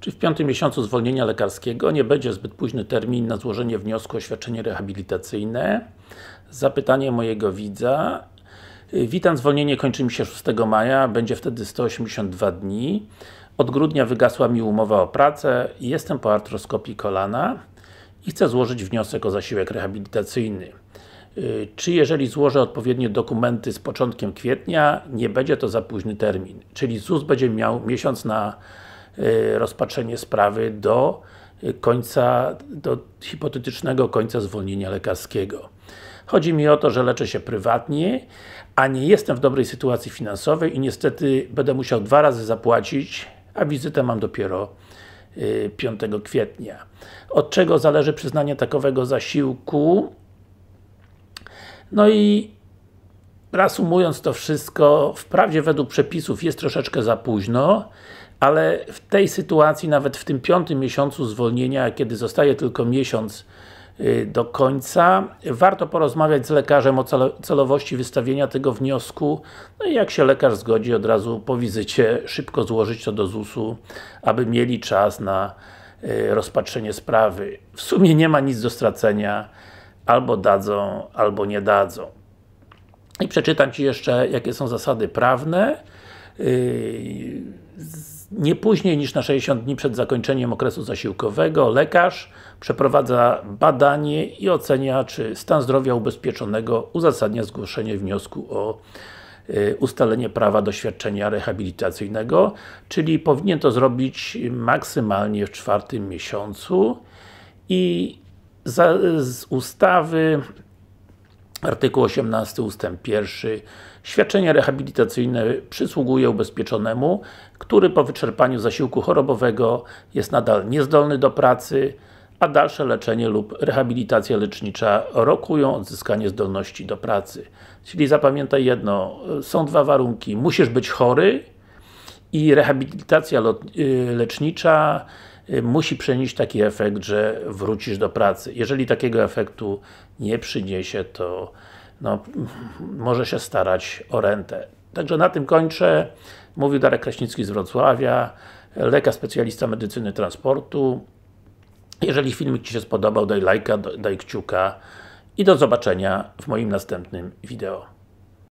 czy w piątym miesiącu zwolnienia lekarskiego nie będzie zbyt późny termin na złożenie wniosku o świadczenie rehabilitacyjne? Zapytanie mojego widza. Y, witam, zwolnienie kończy mi się 6 maja, będzie wtedy 182 dni. Od grudnia wygasła mi umowa o pracę, jestem po artroskopii kolana i chcę złożyć wniosek o zasiłek rehabilitacyjny. Y, czy jeżeli złożę odpowiednie dokumenty z początkiem kwietnia, nie będzie to za późny termin? Czyli ZUS będzie miał miesiąc na Y, rozpatrzenie sprawy do y, końca, do hipotetycznego końca zwolnienia lekarskiego. Chodzi mi o to, że leczę się prywatnie, a nie jestem w dobrej sytuacji finansowej i niestety będę musiał dwa razy zapłacić, a wizytę mam dopiero 5 y, kwietnia. Od czego zależy przyznanie takowego zasiłku? No i Reasumując to wszystko, wprawdzie według przepisów jest troszeczkę za późno, ale w tej sytuacji, nawet w tym piątym miesiącu zwolnienia, kiedy zostaje tylko miesiąc y, do końca, warto porozmawiać z lekarzem o celowości wystawienia tego wniosku. No i jak się lekarz zgodzi, od razu po wizycie szybko złożyć to do ZUS-u, aby mieli czas na y, rozpatrzenie sprawy. W sumie nie ma nic do stracenia, albo dadzą, albo nie dadzą. I przeczytam Ci jeszcze, jakie są zasady prawne. Y, nie później niż na 60 dni przed zakończeniem okresu zasiłkowego lekarz przeprowadza badanie i ocenia, czy stan zdrowia ubezpieczonego uzasadnia zgłoszenie wniosku o y, ustalenie prawa do świadczenia rehabilitacyjnego, czyli powinien to zrobić maksymalnie w czwartym miesiącu i z ustawy Artykuł 18 ustęp 1. Świadczenie rehabilitacyjne przysługuje ubezpieczonemu, który po wyczerpaniu zasiłku chorobowego jest nadal niezdolny do pracy, a dalsze leczenie lub rehabilitacja lecznicza rokują odzyskanie zdolności do pracy. Czyli zapamiętaj jedno, są dwa warunki. Musisz być chory i rehabilitacja y, lecznicza Y, musi przynieść taki efekt, że wrócisz do pracy. Jeżeli takiego efektu nie przyniesie, to no, może się starać o rentę. Także na tym kończę. Mówił Darek Kraśnicki z Wrocławia, lekarz specjalista medycyny transportu. Jeżeli filmik Ci się spodobał, daj lajka, daj kciuka i do zobaczenia w moim następnym wideo.